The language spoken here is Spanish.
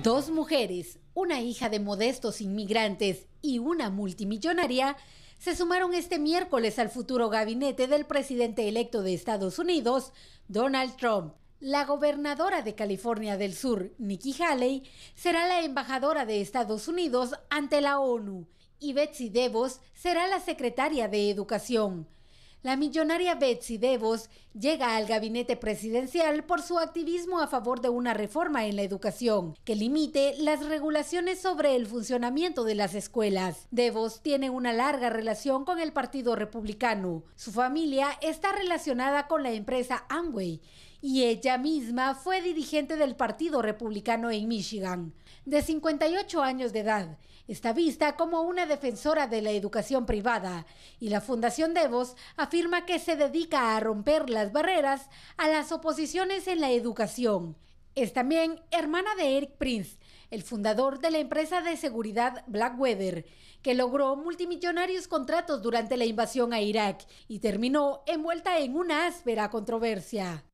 Dos mujeres, una hija de modestos inmigrantes y una multimillonaria, se sumaron este miércoles al futuro gabinete del presidente electo de Estados Unidos, Donald Trump. La gobernadora de California del Sur, Nikki Haley, será la embajadora de Estados Unidos ante la ONU y Betsy DeVos será la secretaria de Educación la millonaria Betsy DeVos llega al gabinete presidencial por su activismo a favor de una reforma en la educación que limite las regulaciones sobre el funcionamiento de las escuelas. DeVos tiene una larga relación con el Partido Republicano. Su familia está relacionada con la empresa Amway y ella misma fue dirigente del Partido Republicano en Michigan. De 58 años de edad, está vista como una defensora de la educación privada y la Fundación Devos afirma que se dedica a romper las barreras a las oposiciones en la educación. Es también hermana de Eric Prince, el fundador de la empresa de seguridad Blackweather, que logró multimillonarios contratos durante la invasión a Irak y terminó envuelta en una áspera controversia.